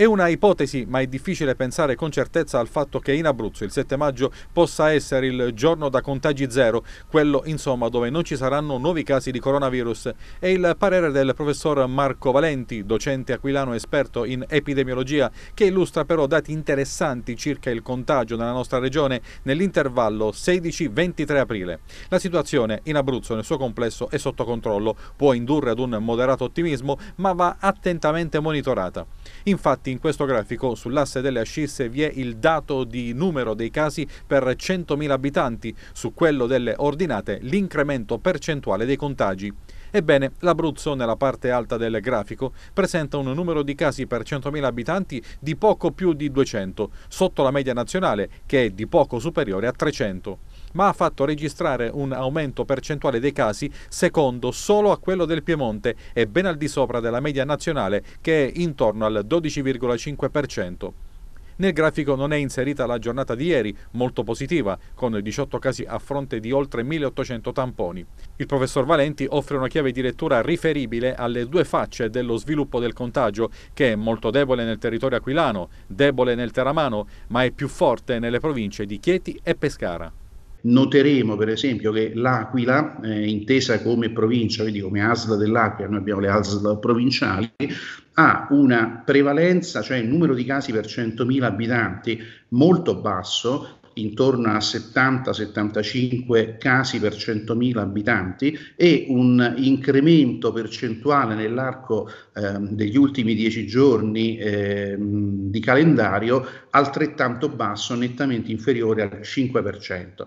È una ipotesi, ma è difficile pensare con certezza al fatto che in Abruzzo il 7 maggio possa essere il giorno da contagi zero, quello insomma dove non ci saranno nuovi casi di coronavirus. È il parere del professor Marco Valenti, docente aquilano esperto in epidemiologia, che illustra però dati interessanti circa il contagio nella nostra regione nell'intervallo 16-23 aprile. La situazione in Abruzzo nel suo complesso è sotto controllo, può indurre ad un moderato ottimismo, ma va attentamente monitorata. Infatti in questo grafico sull'asse delle ascisse vi è il dato di numero dei casi per 100.000 abitanti, su quello delle ordinate l'incremento percentuale dei contagi. Ebbene, l'Abruzzo, nella parte alta del grafico, presenta un numero di casi per 100.000 abitanti di poco più di 200, sotto la media nazionale, che è di poco superiore a 300 ma ha fatto registrare un aumento percentuale dei casi secondo solo a quello del Piemonte e ben al di sopra della media nazionale che è intorno al 12,5%. Nel grafico non è inserita la giornata di ieri, molto positiva, con 18 casi a fronte di oltre 1800 tamponi. Il professor Valenti offre una chiave di lettura riferibile alle due facce dello sviluppo del contagio, che è molto debole nel territorio aquilano, debole nel teramano, ma è più forte nelle province di Chieti e Pescara. Noteremo per esempio che l'Aquila, eh, intesa come provincia, quindi come ASL dell'Aquila, noi abbiamo le ASL provinciali, ha una prevalenza, cioè il numero di casi per 100.000 abitanti molto basso, intorno a 70-75 casi per 100.000 abitanti e un incremento percentuale nell'arco eh, degli ultimi 10 giorni eh, di calendario altrettanto basso, nettamente inferiore al 5%.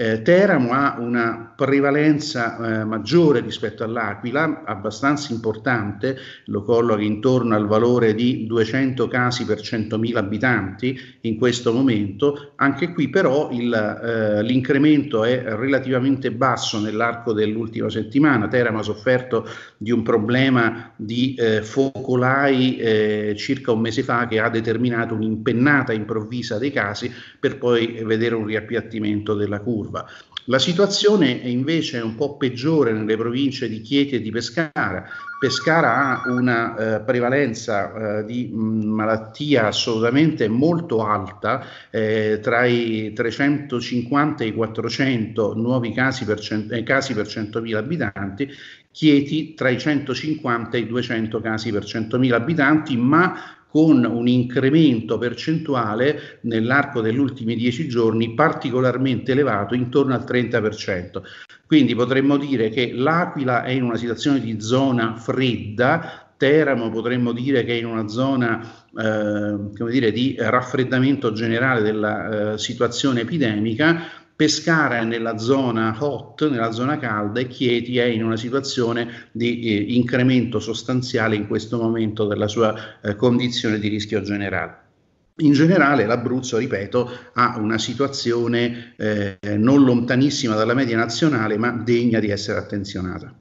Eh, Teramo ha una prevalenza eh, maggiore rispetto all'Aquila, abbastanza importante, lo colloca intorno al valore di 200 casi per 100.000 abitanti in questo momento. Anche qui però il, eh, l'incremento è relativamente basso nell'arco dell'ultima settimana. Teramo ha sofferto di un problema di eh, focolai eh, circa un mese fa che ha determinato un'impennata improvvisa dei casi per poi vedere un riappiattimento della curva curva. La situazione è invece un po' peggiore nelle province di Chieti e di Pescara. Pescara ha una eh, prevalenza eh, di mh, mm, malattia assolutamente molto alta, eh, tra i 350 e i 400 nuovi casi per, cent- eh, casi per 100.000 abitanti, Chieti tra i 150 e i 200 casi per 100.000 abitanti, ma con un incremento percentuale nell'arco degli ultimi dieci giorni particolarmente elevato, intorno al 30%. Quindi potremmo dire che l'Aquila è in una situazione di zona fredda, Teramo potremmo dire che è in una zona eh, dire, di raffreddamento generale della eh, situazione epidemica, pescare è nella zona hot, nella zona calda e Chieti è in una situazione di eh, incremento sostanziale in questo momento della sua eh, condizione di rischio generale. In generale l'Abruzzo, ripeto, ha una situazione eh, non lontanissima dalla media nazionale ma degna di essere attenzionata.